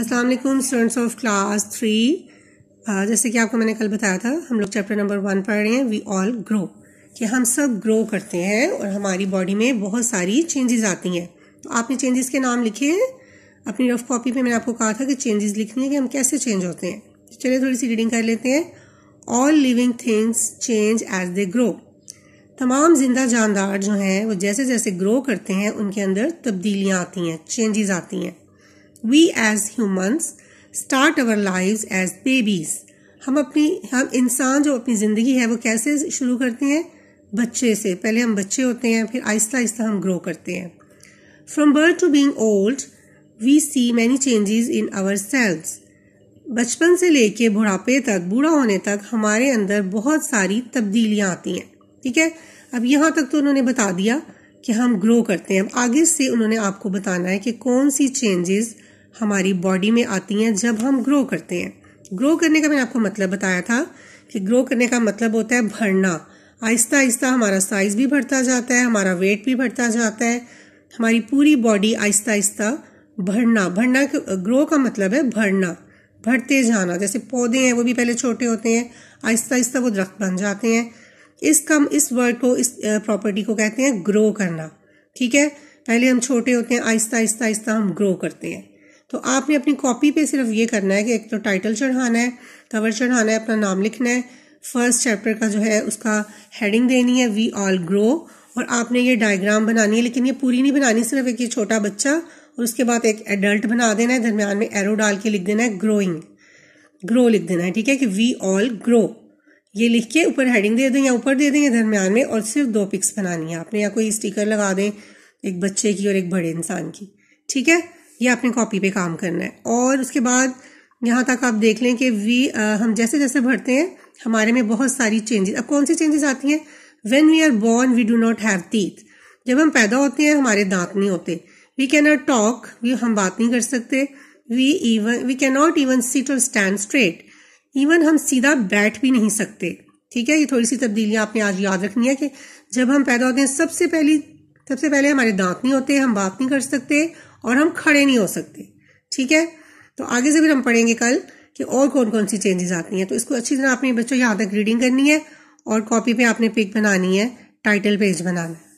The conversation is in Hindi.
अस्सलाम वालेकुम स्टूडेंट्स ऑफ क्लास थ्री जैसे कि आपको मैंने कल बताया था हम लोग चैप्टर नंबर वन पढ़ रहे हैं वी ऑल ग्रो कि हम सब ग्रो करते हैं और हमारी बॉडी में बहुत सारी चेंजेस आती हैं तो आपने चेंजेस के नाम लिखे हैं अपनी रफ कॉपी पे मैंने आपको कहा था कि चेंजेस लिखनी है कि हम कैसे चेंज होते हैं तो चलिए थोड़ी सी रीडिंग कर लेते हैं all living things change as they grow तमाम जिंदा जानदार जो हैं वो जैसे जैसे ग्रो करते हैं उनके अंदर तब्दीलियाँ आती हैं चेंजेस आती हैं we as humans start our lives as babies हम अपनी हम इंसान जो अपनी ज़िंदगी है वो कैसे शुरू करते हैं बच्चे से पहले हम बच्चे होते हैं फिर आहिस्ता आहिस्ता हम ग्रो करते हैं from birth to being old we see many changes in our cells बचपन से लेके बुढ़ापे तक बूढ़ा होने तक हमारे अंदर बहुत सारी तब्दीलियाँ आती हैं ठीक है अब यहाँ तक तो उन्होंने बता दिया कि हम ग्रो करते हैं अब आगे से उन्होंने आपको बताना है कि कौन सी चेंजेस हमारी बॉडी में आती हैं जब हम ग्रो करते हैं ग्रो करने का मैंने आपको मतलब बताया था कि ग्रो करने का मतलब होता है भरना आहिस्ता आहिस्ता हमारा साइज़ भी बढ़ता जाता है हमारा वेट भी बढ़ता जाता है हमारी पूरी बॉडी आहिस्ता आहिस्ता भरना भरना ग्रो का मतलब है भरना भरते जाना जैसे पौधे हैं वो भी पहले छोटे होते हैं आहिस्ता आहिस्ता वो दरख्त बन जाते हैं इस कम इस वर्ड को इस प्रॉपर्टी को कहते हैं ग्रो करना ठीक है पहले हम छोटे होते हैं आहिस्ता आहिस्ता आहिस्ता हम ग्रो करते हैं तो आपने अपनी कॉपी पे सिर्फ ये करना है कि एक तो टाइटल चढ़ाना है कवर चढ़ाना है अपना नाम लिखना है फर्स्ट चैप्टर का जो है उसका हेडिंग देनी है वी ऑल ग्रो और आपने ये डायग्राम बनानी है लेकिन ये पूरी नहीं बनानी सिर्फ एक ये छोटा बच्चा और उसके बाद एक एडल्ट बना देना है दरमियान में एरो डाल के लिख देना है ग्रोइंग ग्रो लिख देना है ठीक है कि वी ऑल ग्रो ये लिख के ऊपर हेडिंग दे दें या ऊपर दे दें या दरमियान में और सिर्फ दो पिक्स बनानी है आपने या कोई स्टिकर लगा दें एक बच्चे की और एक बड़े इंसान की ठीक है ये आपने कॉपी पे काम करना है और उसके बाद यहाँ तक आप देख लें कि वी आ, uh, हम जैसे जैसे भरते हैं हमारे में बहुत सारी चेंजेस अब कौन सी चेंजेस आती हैं when we are born we do not have teeth जब हम पैदा होते हैं हमारे दांत नहीं होते वी कैन नॉट टॉक हम बात नहीं कर सकते we even we can not even sit और स्टैंड स्ट्रेट इवन हम सीधा बैठ भी नहीं सकते ठीक है ये थोड़ी सी तब्दीलियां आपने आज याद रखनी है कि जब हम पैदा होते हैं सबसे पहली सबसे पहले हमारे दांत नहीं होते हम बात नहीं कर सकते और हम खड़े नहीं हो सकते ठीक है तो आगे से फिर हम पढ़ेंगे कल कि और कौन कौन सी चेंजेस आती हैं तो इसको अच्छी तरह आपने बच्चों यहाँ तक रीडिंग करनी है और कॉपी पे आपने पिक बनानी है टाइटल पेज बनाना है